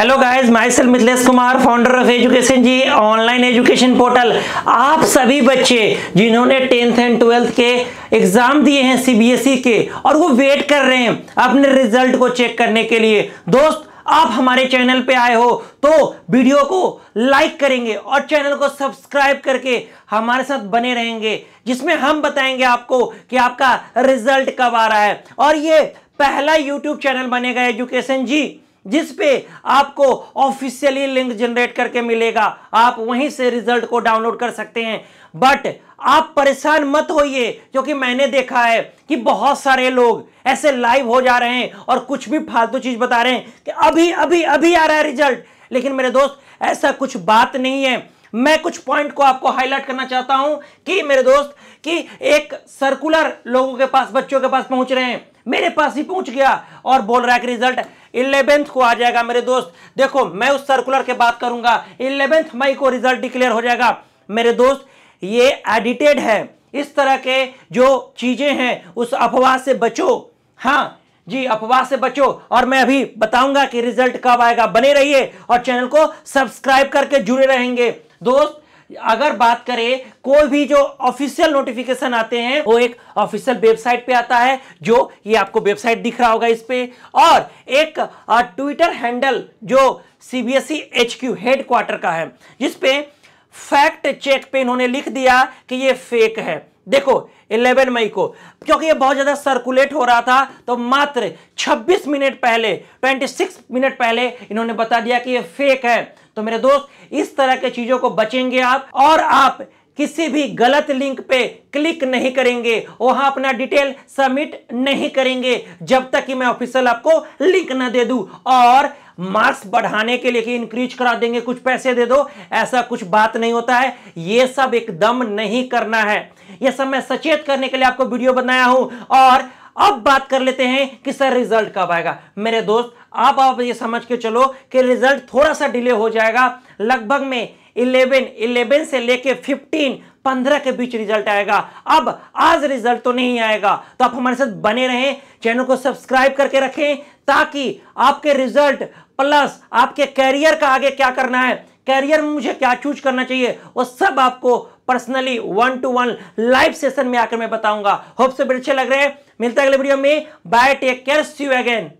hello guys myself Mithilesh Kumar founder of education ji online education portal आप सभी बच्चे जिन्होंने टेंथ एंड ट्वेल्थ के एग्जाम दिए हैं सीबीएसई e के और वो वेट कर रहे हैं अपने रिजल्ट को चेक करने के लिए दोस्त आप हमारे चैनल पे आए हो तो वीडियो को लाइक करेंगे और चैनल को सब्सक्राइब करके हमारे साथ बने रहेंगे जिसमें हम बताएंगे आपको कि आपका रिजल्ट कब आ रहा है और ये पहला यूट्यूब चैनल बनेगा एजुकेशन जी जिस पे आपको ऑफिशियली लिंक जनरेट करके मिलेगा आप वहीं से रिजल्ट को डाउनलोड कर सकते हैं बट आप परेशान मत होइए क्योंकि मैंने देखा है कि बहुत सारे लोग ऐसे लाइव हो जा रहे हैं और कुछ भी फालतू चीज बता रहे हैं कि अभी अभी अभी आ रहा है रिजल्ट लेकिन मेरे दोस्त ऐसा कुछ बात नहीं है मैं कुछ पॉइंट को आपको हाईलाइट करना चाहता हूं कि मेरे दोस्त कि एक सर्कुलर लोगों के पास बच्चों के पास पहुंच रहे हैं मेरे पास ही पहुंच गया और बोल रहा है कि रिजल्ट इलेवेंथ को आ जाएगा मेरे दोस्त देखो मैं उस सर्कुलर के बात करूंगा इलेवेंथ मई को रिजल्ट डिक्लेयर हो जाएगा मेरे दोस्त ये एडिटेड है इस तरह के जो चीजें हैं उस अफवाह से बचो हाँ जी अफवाह से बचो और मैं अभी बताऊंगा कि रिजल्ट कब आएगा बने रहिए और चैनल को सब्सक्राइब करके जुड़े रहेंगे दोस्त अगर बात करें कोई भी जो ऑफिशियल नोटिफिकेशन आते हैं वो एक ऑफिशियल वेबसाइट पे आता है जो ये आपको वेबसाइट दिख रहा होगा इस पे और एक ट्विटर हैंडल जो सीबीएसई एचक्यू हेडक्वार्टर का है जिसपे फैक्ट चेक पे इन्होंने लिख दिया कि ये फेक है देखो 11 मई को क्योंकि ये बहुत ज़्यादा सर्कुलेट हो रहा था तो मात्र 26 मिनट पहले 26 मिनट पहले इन्होंने बता दिया कि ये फेक है तो मेरे दोस्त इस तरह के चीज़ों को बचेंगे आप और आप किसी भी गलत लिंक पे क्लिक नहीं करेंगे वहां अपना डिटेल सबमिट नहीं करेंगे जब तक कि मैं ऑफिशियल आपको लिंक ना दे दू और मार्क्स बढ़ाने के लिए कि इंक्रीज करा देंगे कुछ पैसे दे दो ऐसा कुछ बात नहीं होता है ये सब एकदम नहीं करना है यह सब मैं सचेत करने के लिए आपको वीडियो बनाया हूं और अब बात कर लेते हैं कि सर रिजल्ट कब आएगा मेरे दोस्त आप आप ये समझ के चलो कि रिजल्ट थोड़ा सा डिले हो जाएगा लगभग में 11 11 से लेके 15 पंद्रह के बीच रिजल्ट आएगा अब आज रिजल्ट तो नहीं आएगा तो आप हमारे साथ बने रहें चैनल को सब्सक्राइब करके रखें ताकि आपके रिजल्ट प्लस आपके कैरियर का आगे क्या करना है कैरियर में मुझे क्या चूज करना चाहिए वो सब आपको personally one to one live session में आकर मैं बताऊंगा होप से बड़े अच्छे लग रहे हैं मिलते हैं अगले वीडियो में bye take care see you again